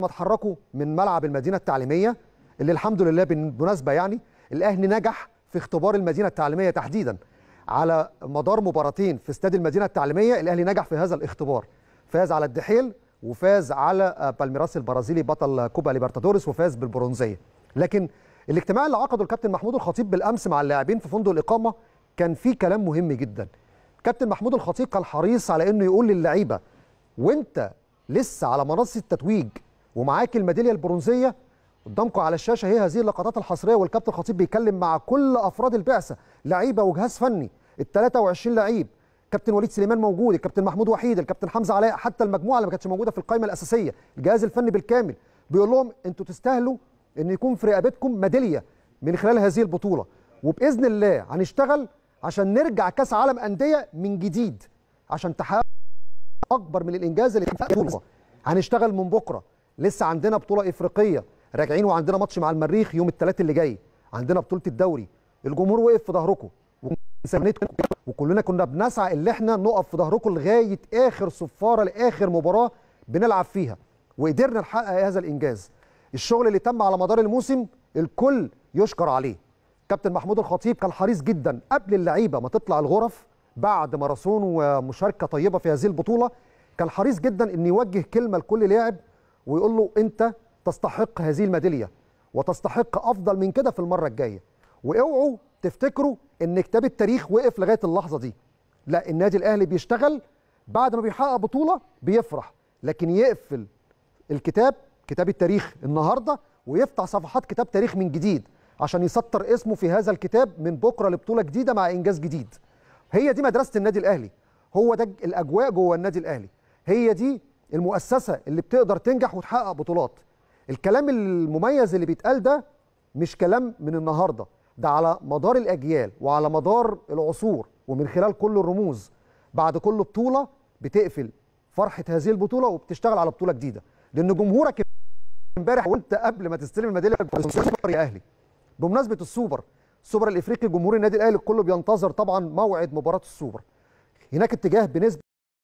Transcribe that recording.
ما اتحركوا من ملعب المدينه التعليميه اللي الحمد لله بالمناسبه يعني الاهلي نجح في اختبار المدينه التعليميه تحديدا على مدار مباراتين في استاد المدينه التعليميه الاهلي نجح في هذا الاختبار فاز على الدحيل وفاز على آه، بالميراس البرازيلي بطل كوبا ليبرتادوريس وفاز بالبرونزيه لكن الاجتماع اللي عقده الكابتن محمود الخطيب بالامس مع اللاعبين في فندق الاقامه كان فيه كلام مهم جدا كابتن محمود الخطيب كان حريص على انه يقول للعيبه وانت لسه على منصه التتويج ومعاك الميداليه البرونزيه قدامكم على الشاشه هي هذه اللقطات الحصريه والكابتن الخطيب بيتكلم مع كل افراد البعثه لعيبه وجهاز فني ال 23 لعيب كابتن وليد سليمان موجود الكابتن محمود وحيد الكابتن حمزه علاء حتى المجموعه اللي ما كانتش موجوده في القائمه الاساسيه الجهاز الفني بالكامل بيقول لهم انتوا تستاهلوا ان يكون في رقبتكم ميداليه من خلال هذه البطوله وباذن الله هنشتغل عشان نرجع كاس عالم انديه من جديد عشان تحقق اكبر من الانجاز اللي هنشتغل من بكره لسه عندنا بطوله افريقيه راجعين وعندنا ماتش مع المريخ يوم الثلاث اللي جاي عندنا بطوله الدوري الجمهور وقف في ظهركم وكلنا كنا بنسعى ان احنا نقف في ظهركم لغايه اخر صفاره لاخر مباراه بنلعب فيها وقدرنا نحقق هذا الانجاز الشغل اللي تم على مدار الموسم الكل يشكر عليه كابتن محمود الخطيب كان حريص جدا قبل اللعيبه ما تطلع الغرف بعد ماراثون ومشاركه طيبه في هذه البطوله كان حريص جدا ان يوجه كلمه لكل لاعب ويقول له انت تستحق هذه الميداليه وتستحق افضل من كده في المره الجايه واوعوا تفتكروا ان كتاب التاريخ وقف لغايه اللحظه دي لا النادي الاهلي بيشتغل بعد ما بيحقق بطوله بيفرح لكن يقفل الكتاب كتاب التاريخ النهارده ويفتح صفحات كتاب تاريخ من جديد عشان يسطر اسمه في هذا الكتاب من بكره لبطوله جديده مع انجاز جديد هي دي مدرسه النادي الاهلي هو ده الاجواء جوه النادي الاهلي هي دي المؤسسه اللي بتقدر تنجح وتحقق بطولات الكلام المميز اللي بيتقال ده مش كلام من النهارده ده على مدار الاجيال وعلى مدار العصور ومن خلال كل الرموز بعد كل بطوله بتقفل فرحه هذه البطوله وبتشتغل على بطوله جديده لان جمهورك امبارح وانت قبل ما تستلم الميداليه السوبر يا اهلي بمناسبه السوبر السوبر الافريقي جمهور النادي الاهلي كله بينتظر طبعا موعد مباراه السوبر هناك اتجاه بنسبه